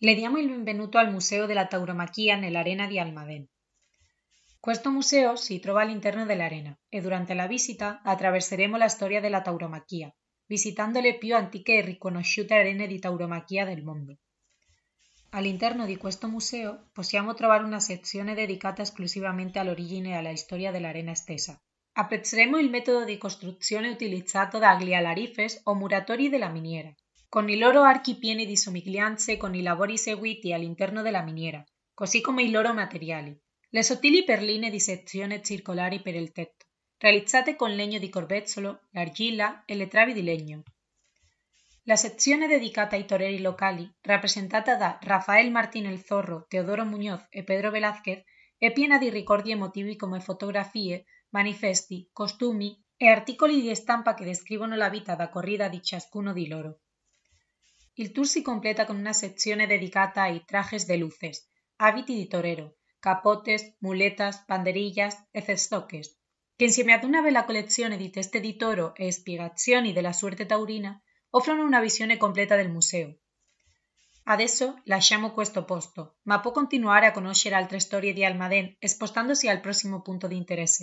Le diamo el bienvenido al Museo de la Tauromaquia arena de Almadén. Questo museo se si trova la arena y durante la visita atravesaremos la de la la visitando le más antiche y riconosciute arena de tauromaquía del mundo. Al interno de questo museo possiamo trovare una sezione y a la historia de la arena stessa. Apprezzeremo il metodo di construcción utilizzato dagli aglialarifes o muratori la miniera, con il loro pieni di somiglianze con i lavori seguiti de la miniera, così como i loro materiali. Le sottili perline di sezione circolari per el tetto, realizzate con legno di corbezzolo, l'argilla e le travi di legno. La sezione dedicata ai toreri locali, rappresentata da Rafael Martín El Zorro, Teodoro Muñoz e Pedro Velázquez, e piena di ricordi emotivi come fotografie, manifesti, costumi e articoli di stampa che descrivono la vita da corrida di ciascuno di loro el tour se completa con una sección dedicata a trajes de luces, abiti de torero, capotes, muletas, panderillas, e cestoques. que, insieme me una bella collezione este editoro di toro e de la suerte taurina, ofrecen una visión completa del museo. Adesso llamo questo posto, ma continuar continuar a conocer otra historia de Almadén, expostándose al próximo punto de interés.